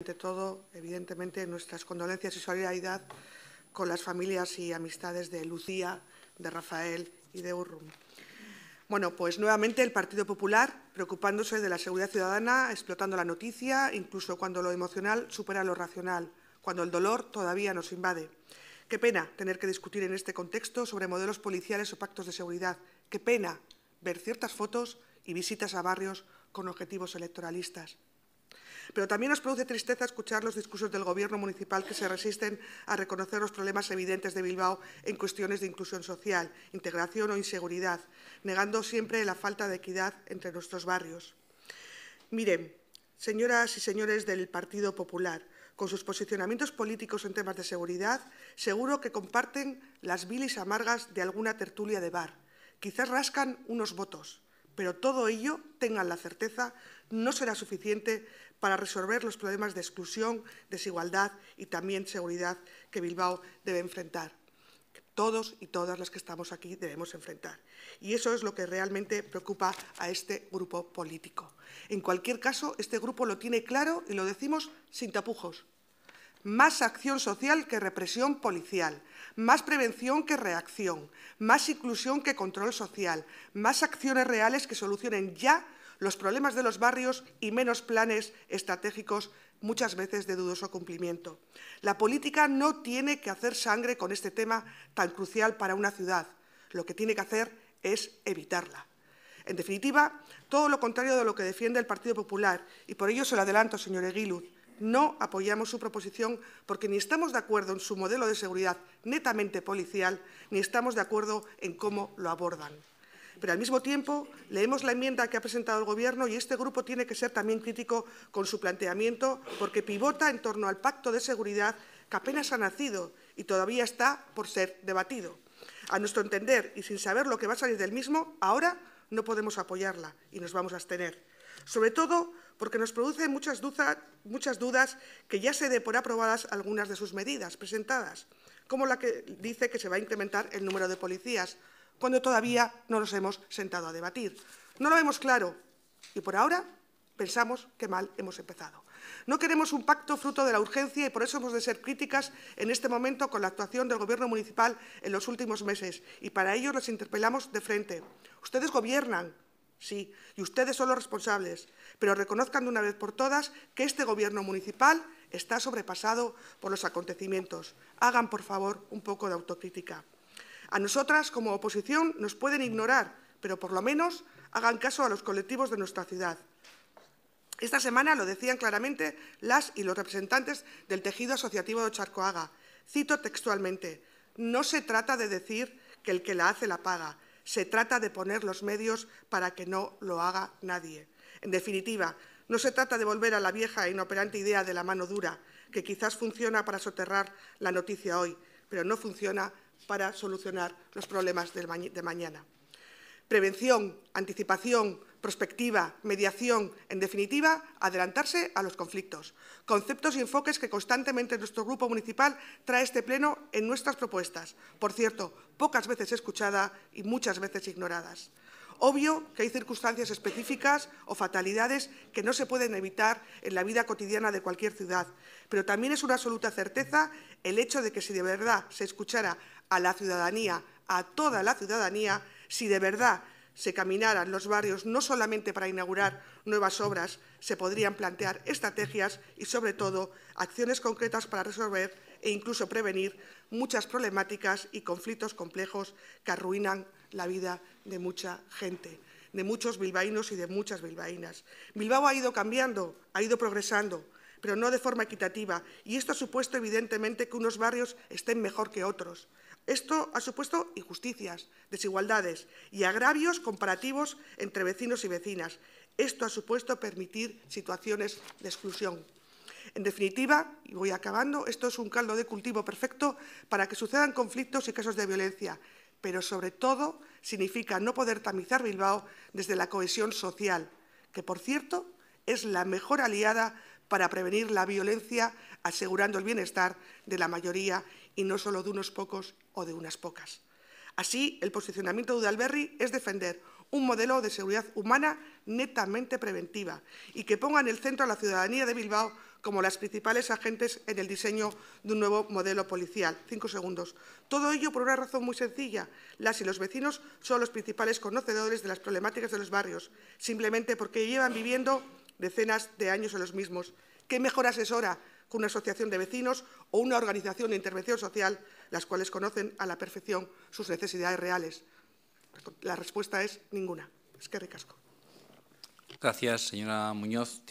Ante todo, evidentemente, nuestras condolencias y solidaridad con las familias y amistades de Lucía, de Rafael y de Urrum. Bueno, pues nuevamente el Partido Popular, preocupándose de la seguridad ciudadana, explotando la noticia, incluso cuando lo emocional supera lo racional, cuando el dolor todavía nos invade. Qué pena tener que discutir en este contexto sobre modelos policiales o pactos de seguridad. Qué pena ver ciertas fotos y visitas a barrios con objetivos electoralistas. Pero también nos produce tristeza escuchar los discursos del Gobierno municipal que se resisten a reconocer los problemas evidentes de Bilbao en cuestiones de inclusión social, integración o inseguridad, negando siempre la falta de equidad entre nuestros barrios. Miren, señoras y señores del Partido Popular, con sus posicionamientos políticos en temas de seguridad, seguro que comparten las bilis amargas de alguna tertulia de bar. Quizás rascan unos votos, pero todo ello, tengan la certeza, no será suficiente para resolver los problemas de exclusión, desigualdad y también seguridad que Bilbao debe enfrentar. Que todos y todas las que estamos aquí debemos enfrentar. Y eso es lo que realmente preocupa a este grupo político. En cualquier caso, este grupo lo tiene claro y lo decimos sin tapujos más acción social que represión policial, más prevención que reacción, más inclusión que control social, más acciones reales que solucionen ya los problemas de los barrios y menos planes estratégicos muchas veces de dudoso cumplimiento. La política no tiene que hacer sangre con este tema tan crucial para una ciudad. Lo que tiene que hacer es evitarla. En definitiva, todo lo contrario de lo que defiende el Partido Popular, y por ello se lo adelanto, señor Eguiluz, no apoyamos su proposición porque ni estamos de acuerdo en su modelo de seguridad netamente policial, ni estamos de acuerdo en cómo lo abordan. Pero al mismo tiempo leemos la enmienda que ha presentado el Gobierno y este grupo tiene que ser también crítico con su planteamiento porque pivota en torno al pacto de seguridad que apenas ha nacido y todavía está por ser debatido. A nuestro entender y sin saber lo que va a salir del mismo, ahora no podemos apoyarla y nos vamos a abstener. Sobre todo porque nos produce muchas, dudas que ya se dé por aprobadas algunas de sus medidas presentadas, como la que dice que se va a incrementar el número de policías, cuando todavía no nos hemos sentado a debatir. No lo vemos claro y por ahora pensamos que mal hemos empezado. No queremos un pacto fruto de la urgencia y por eso hemos de ser críticas en este momento con la actuación del Gobierno municipal en los últimos meses y para ello les interpelamos de frente. Ustedes gobiernan, sí, y ustedes son los responsables, pero reconozcan de una vez por todas que este Gobierno municipal está sobrepasado por los acontecimientos. Hagan, por favor, un poco de autocrítica. A nosotras, como oposición, nos pueden ignorar, pero por lo menos hagan caso a los colectivos de nuestra ciudad. Esta semana lo decían claramente las y los representantes del tejido asociativo de Charcoaga. Cito textualmente, no se trata de decir que el que la hace la paga, se trata de poner los medios para que no lo haga nadie. En definitiva, no se trata de volver a la vieja e inoperante idea de la mano dura, que quizás funciona para soterrar la noticia hoy, pero no funciona para solucionar los problemas de mañana. Prevención, anticipación, prospectiva, mediación, en definitiva, adelantarse a los conflictos. Conceptos y enfoques que constantemente nuestro grupo municipal trae este pleno en nuestras propuestas, por cierto, pocas veces escuchada y muchas veces ignoradas. Obvio que hay circunstancias específicas o fatalidades que no se pueden evitar en la vida cotidiana de cualquier ciudad, pero también es una absoluta certeza el hecho de que si de verdad se escuchara a la ciudadanía, a toda la ciudadanía, si de verdad se caminaran los barrios no solamente para inaugurar nuevas obras, se podrían plantear estrategias y, sobre todo, acciones concretas para resolver e incluso prevenir muchas problemáticas y conflictos complejos que arruinan la vida de mucha gente, de muchos bilbaínos y de muchas bilbaínas. Bilbao ha ido cambiando, ha ido progresando, pero no de forma equitativa, y esto ha supuesto evidentemente que unos barrios estén mejor que otros. Esto ha supuesto injusticias, desigualdades y agravios comparativos entre vecinos y vecinas. Esto ha supuesto permitir situaciones de exclusión. En definitiva, y voy acabando, esto es un caldo de cultivo perfecto para que sucedan conflictos y casos de violencia, pero sobre todo significa no poder tamizar Bilbao desde la cohesión social, que por cierto es la mejor aliada para prevenir la violencia, asegurando el bienestar de la mayoría y no solo de unos pocos o de unas pocas. Así, el posicionamiento de Udalberri es defender un modelo de seguridad humana netamente preventiva y que ponga en el centro a la ciudadanía de Bilbao como las principales agentes en el diseño de un nuevo modelo policial. Cinco segundos. Todo ello por una razón muy sencilla. Las y los vecinos son los principales conocedores de las problemáticas de los barrios, simplemente porque llevan viviendo decenas de años a los mismos. ¿Qué mejor asesora que una asociación de vecinos o una organización de intervención social, las cuales conocen a la perfección sus necesidades reales? La respuesta es ninguna. Es que recasco. Gracias, señora Muñoz.